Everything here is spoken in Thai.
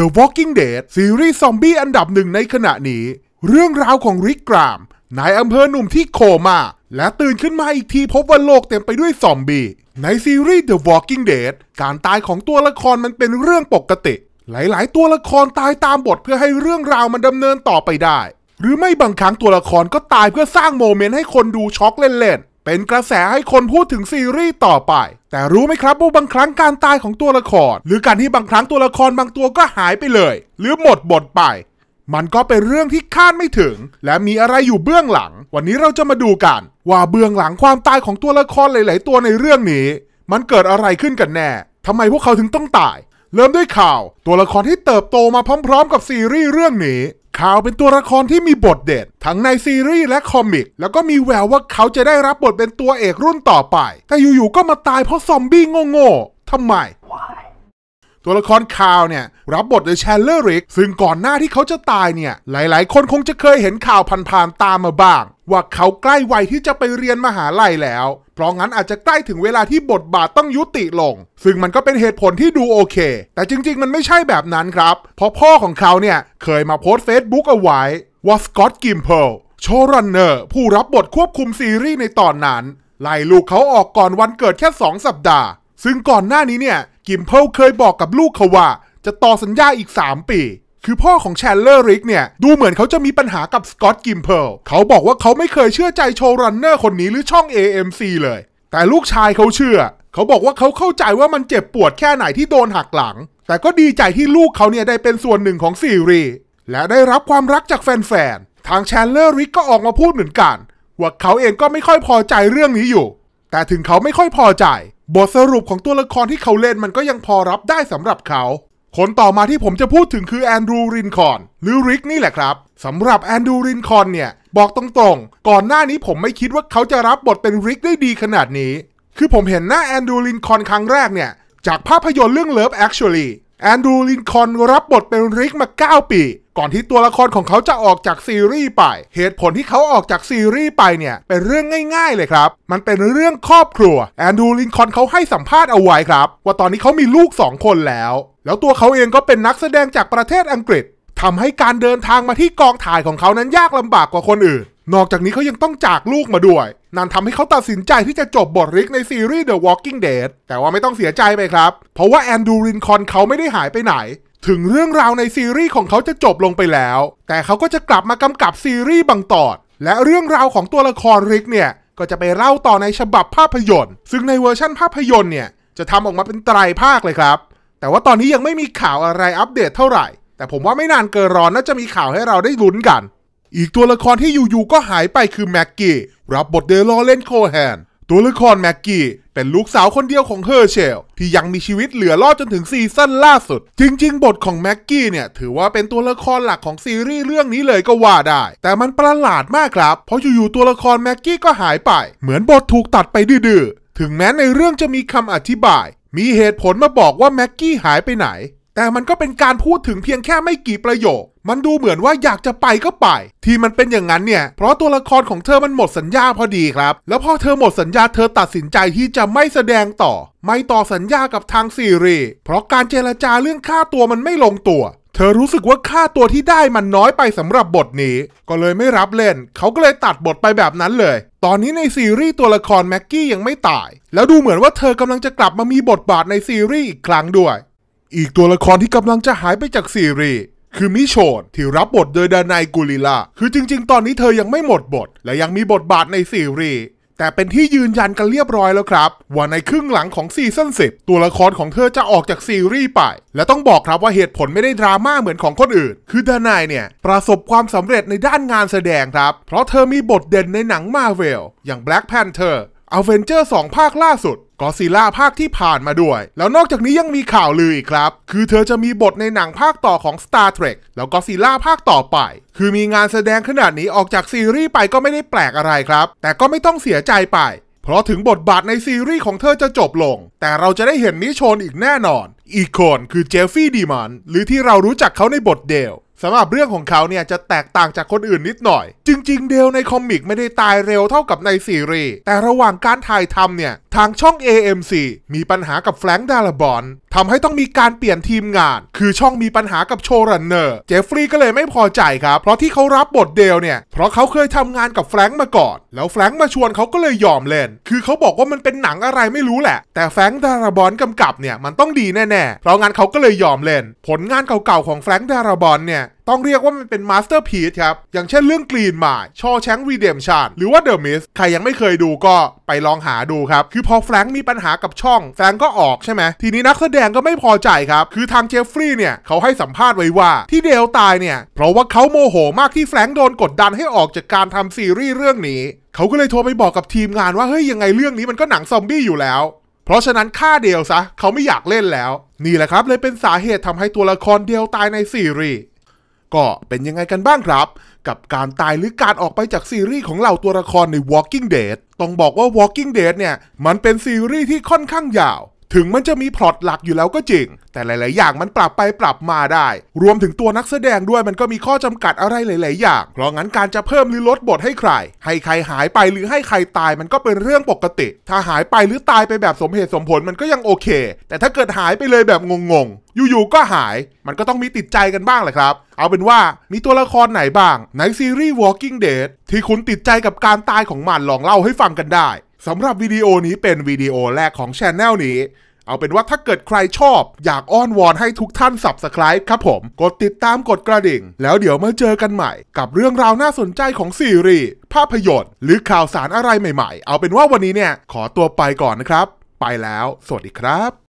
The Walking Dead ซีรีส์ซอมบี้อันดับหนึ่งในขณะนี้ เรื่องราวของริกกรามนายอำเภอหนุ่มที่โคมา่าและตื่นขึ้นมาอีกทีพบว่าโลกเต็มไปด้วยซอมบี้ ในซีรีส์ The Walking Dead การตายของตัวละครมันเป็นเรื่องปกติ หลายๆ ตัวละครตายตามบทเพื่อให้เรื่องราวมันดำเนินต่อไปได้ หรือไม่บางครั้งตัวละครก็ตายเพื่อสร้างโมเมนต์ให้คนดูช็อกเล่นๆเป็นกระแสให้คนพูดถึงซีรีส์ต่อไป แต่รู้ไหมครับว่าบางครั้งการตายของตัวละคร หรือการที่บางครั้งตัวละครบางตัวก็หายไปเลย หรือหมดบทไป มันก็เป็นเรื่องที่คาดไม่ถึง และมีอะไรอยู่เบื้องหลัง วันนี้เราจะมาดูกัน ว่าเบื้องหลังความตายของตัวละครหลายๆตัวในเรื่องนี้ มันเกิดอะไรขึ้นกันแน่ทำไมพวกเขาถึงต้องตาย เริ่มด้วยข่าว ตัวละครที่เติบโตมาพร้อม ๆ กับซีรีส์เรื่องนี้ข่าวเป็นตัวละครที่มีบทเด่นทั้งในซีรีส์และคอมิกแล้วก็มีแววว่าเขาจะได้รับบทเป็นตัวเอกรุ่นต่อไป แต่อยู่ๆก็มาตายเพราะซอมบี้โง่ๆทำไมตัวละครคาวเนี่ย รับบทโดยแชลเลอร์ริกซึ่งก่อนหน้าที่เขาจะตายเนี่ย หลายๆคนคงจะเคยเห็นข่าวผ่านๆตามมาบ้าง ว่าเขาใกล้วัยที่จะไปเรียนมหาลัยแล้วเพราะงั้นอาจจะใกล้ถึงเวลาที่บทบาทต้องยุติลง ซึ่งมันก็เป็นเหตุผลที่ดูโอเค แต่จริงๆ มันไม่ใช่แบบนั้นครับ เพราะพ่อของเขาเนี่ย เคยมาโพสต์เฟซบุ๊กเอาไว้ ว่าสกอตกิมเพิลโชรันเนอร์ ผู้รับบทควบคุมซีรีส์ในตอนนั้น ไล่ลูกเขาออกก่อนวันเกิดแค่ 2 สัปดาห์ ซึ่งก่อนหน้านี้เนี่ยกิมเพิลเคยบอกกับลูกเขาว่าจะต่อสัญญาอีก 3 ปีคือพ่อของแชนเลอร์ริกเนี่ย ดูเหมือนเขาจะมีปัญหากับสกอตกิมเพิลเขาบอกว่าเขาไม่เคยเชื่อใจโชว์รันเนอร์คนนี้หรือช่อง AMC เลย แต่ลูกชายเขาเชื่อ เขาบอกว่าเขาเข้าใจว่ามันเจ็บปวดแค่ไหนที่โดนหักหลัง แต่ก็ดีใจที่ลูกเขาเนี่ยได้เป็นส่วนหนึ่งของซีรีส์และได้รับความรักจากแฟนๆ ทางแชนเลอร์ริกก็ออกมาพูดเหมือนกันว่าเขาเองก็ไม่ค่อยพอใจเรื่องนี้อยู่ แต่ถึงเขาไม่ค่อยพอใจ บทสรุปของตัวละครที่เขาเล่นมันก็ยังพอรับได้สำหรับเขาคนต่อมาที่ผมจะพูดถึงคือแอนดรูรินคอนหรือริกนี่แหละครับสำหรับแอนดรูรินคอนเนี่ย บอกตรงๆ ก่อนหน้านี้ผมไม่คิดว่าเขาจะรับบทเป็นริกได้ดีขนาดนี้ คือผมเห็นหน้าแอนดรูรินคอนครั้งแรกเนี่ย จากภาพยนตร์เรื่อง Love Actually แอนดรูลินคอนรับบทเป็นริกมา9ปี ก่อนที่ตัวละครของเขาจะออกจากซีรีส์ไป เหตุผลที่เขาออกจากซีรีส์ไปเนี่ย เป็นเรื่องง่ายๆเลยครับ มันเป็นเรื่องครอบครัวแอนดรูลินคอนเขาให้สัมภาษณ์เอาไว้ครับว่าตอนนี้เขามีลูก2คนแล้วแล้วตัวเขาเองก็เป็นนักแสดงจากประเทศอังกฤษทำให้การเดินทางมาที่กองถ่ายของเขานั้นยากลำบากกว่าคนอื่นนอกจากนี้เขายังต้องจากลูกมาด้วยนั่นทำให้เขาตัดสินใจที่จะจบบทริกในซีรีส์ The Walking Dead แต่ว่าไม่ต้องเสียใจไปครับ เพราะว่าแอนดูรินคอนเขาไม่ได้หายไปไหน ถึงเรื่องราวในซีรีส์ของเขาจะจบลงไปแล้ว แต่เขาก็จะกลับมากำกับซีรีส์บางตอนและเรื่องราวของตัวละครริกเนี่ย ก็จะไปเล่าต่อในฉบับภาพยนตร์ซึ่งในเวอร์ชั่นภาพยนตร์เนี่ยจะทำออกมาเป็นไตรภาคเลยครับ แต่ว่าตอนนี้ยังไม่มีข่าวอะไรอัปเดตเท่าไหร่ แต่ผมว่าไม่นานเกินรอน่าจะมีข่าวให้เราได้ลุ้นกันอีกตัวละครที่อยู่ๆก็หายไปคือแม็กกี้รับบทเดลอเลนโคแฮนตัวละครแม็กกี้เป็นลูกสาวคนเดียวของเฮอร์เชลที่ยังมีชีวิตเหลือรอดจนถึงซีซั่นล่าสุด จริงๆ บทของแม็กกี้เนี่ยถือว่าเป็นตัวละครหลักของซีรีส์เรื่องนี้เลยก็ว่าได้ แต่มันประหลาดมากครับ เพราะอยู่ๆตัวละครแม็กกี้ก็หายไป เหมือนบทถูกตัดไปดื้อๆ ถึงแม้ในเรื่องจะมีคำอธิบาย มีเหตุผลมาบอกว่าแม็กกี้หายไปไหนแต่มันก็เป็นการพูดถึงเพียงแค่ไม่กี่ประโยคมันดูเหมือนว่าอยากจะไปก็ไป ที่มันเป็นอย่างนั้นเนี่ย เพราะตัวละครของเธอมันหมดสัญญาพอดีครับ แล้วพอเธอหมดสัญญาเธอตัดสินใจที่จะไม่แสดงต่อ ไม่ต่อสัญญากับทางซีรีเพราะการเจรจาเรื่องค่าตัวมันไม่ลงตัว เธอรู้สึกว่าค่าตัวที่ได้มันน้อยไปสำหรับบทนี้ ก็เลยไม่รับเล่น เขาก็เลยตัดบทไปแบบนั้นเลย ตอนนี้ในซีรีส์ตัวละครแม็กกี้ยังไม่ตาย แล้วดูเหมือนว่าเธอกำลังจะกลับมามีบทบาทในซีรีส์อีกครั้งด้วย อีกตัวละครที่กำลังจะหายไปจากซีรีส์คือมิโชดที่รับบทโดย ดานายกุลิล่า คือจริงๆ ตอนนี้เธอยังไม่หมดบท และยังมีบทบาทในซีรีส์แต่เป็นที่ยืนยันกันเรียบร้อยแล้วครับ ว่าในครึ่งหลังของซีซั่นสิตัวละครของเธอจะออกจากซีรีส์ไป และต้องบอกครับว่าเหตุผลไม่ได้ดราม่าเหมือนของคนอื่น คือดานายเนี่ย ประสบความสำเร็จในด้านงานแสดงครับ เพราะเธอมีบทเด่นในหนังมาเวลอย่าง Black Panther อเวนเจอร์สองภาคล่าสุดกอซีล่าภาคที่ผ่านมาด้วย แล้วนอกจากนี้ยังมีข่าวลืออีกครับ คือเธอจะมีบทในหนังภาคต่อของ Star Trek แล้วก็ซีล่าภาคต่อไป คือมีงานแสดงขนาดนี้ออกจากซีรีส์ไปก็ไม่ได้แปลกอะไรครับ แต่ก็ไม่ต้องเสียใจไป เพราะถึงบทบาทในซีรีส์ของเธอจะจบลง แต่เราจะได้เห็นนิชนอีกแน่นอนอีกคนคือเจฟฟี่ดีมันหรือที่เรารู้จักเขาในบทเดลสำหรับเรื่องของเขาเนี่ยจะแตกต่างจากคนอื่นนิดหน่อย จริง ๆ เดลในคอมิกไม่ได้ตายเร็วเท่ากับในซีรีส์แต่ระหว่างการถ่ายทำเนี่ย ทางช่อง AMC มีปัญหากับแฟรงค์ดาลบอนทำให้ต้องมีการเปลี่ยนทีมงาน คือช่องมีปัญหากับโชรันเนอร์ เจฟฟรีย์ก็เลยไม่พอใจครับเพราะที่เขารับบทเดลเนี่ยเพราะเขาเคยทำงานกับแฟรงค์มาก่อนแล้วแฟรงค์มาชวนเขาก็เลยยอมเล่นคือเขาบอกว่ามันเป็นหนังอะไรไม่รู้แหละ แต่แฟรงค์ดาลบอนกำกับเนี่ยมันต้องดีแน่น่ๆเพราะงั้นเขาก็เลยยอมเล่น ผลงานเก่าๆของแฟรงค์ดารบอลเนี่ย ต้องเรียกว่ามันเป็นมาสเตอร์พีซครับอย่างเช่นเรื่องกรีนมาชอแชงรีเดมชันหรือว่าเดอะมิสใครยังไม่เคยดูก็ไปลองหาดูครับ คือพอแฟรงค์มีปัญหากับช่องแฟรงค์ก็ออกใช่ไหมทีนี้นักแสดงก็ไม่พอใจครับ คือทางเจฟฟรีย์เนี่ยเขาให้สัมภาษณ์ไว้ว่าที่เดลตายเนี่ยเพราะว่าเขาโมโห มากที่แฟรงค์โดนกดดันให้ออกจากการทำซีรีส์เรื่องนี้เขาก็เลยโทรไปบอกกับทีมงานว่าเฮ้ยยังไงเรื่องนี้มันก็หนังซอมบี้อยู่แล้วเพราะฉะนั้น ค่าเดียวซะ เขาไม่อยากเล่นแล้ว นี่แหละครับเลยเป็นสาเหตุทำให้ตัวละครเดียวตายในซีรีส์ ก็เป็นยังไงกันบ้างครับ กับการตายหรือการออกไปจากซีรีส์ของเหล่าตัวละครใน Walking Dead ต้องบอกว่า Walking Dead เนี่ยมันเป็นซีรีส์ที่ค่อนข้างยาวถึงมันจะมีพล็อตหลักอยู่แล้วก็จริง แต่หลายๆ อย่างมันปรับไปปรับมาได้ รวมถึงตัวนักแสดงด้วยมันก็มีข้อจำกัดอะไรหลาย ๆ อย่าง เพราะงั้นการจะเพิ่มหรือลดบทให้ใคร ให้ใครหายไปหรือให้ใครตายมันก็เป็นเรื่องปกติ ถ้าหายไปหรือตายไปแบบสมเหตุสมผลมันก็ยังโอเค แต่ถ้าเกิดหายไปเลยแบบงง ๆ อยู่ ๆ ก็หาย มันก็ต้องมีติดใจกันบ้างแหละครับ เอาเป็นว่า มีตัวละครไหนบ้างในซีรีส์ Walking Dead ที่คุณติดใจกับการตายของมันลองเล่าให้ฟังกันได้สำหรับวิดีโอนี้เป็นวิดีโอแรกของช a แนลนี้ เอาเป็นว่าถ้าเกิดใครชอบอยากอ้อนวอนให้ทุกท่าน subscribe ครับผมกดติดตามกดกระดิ่ง แล้วเดี๋ยวมาเจอกันใหม่ กับเรื่องราวน่าสนใจของซีรีส์ภาพยนตร์หรือข่าวสารอะไรใหม่ๆ เอาเป็นว่าวันนี้เนี่ยขอตัวไปก่อนนะครับ ไปแล้ว สวัสดีครับ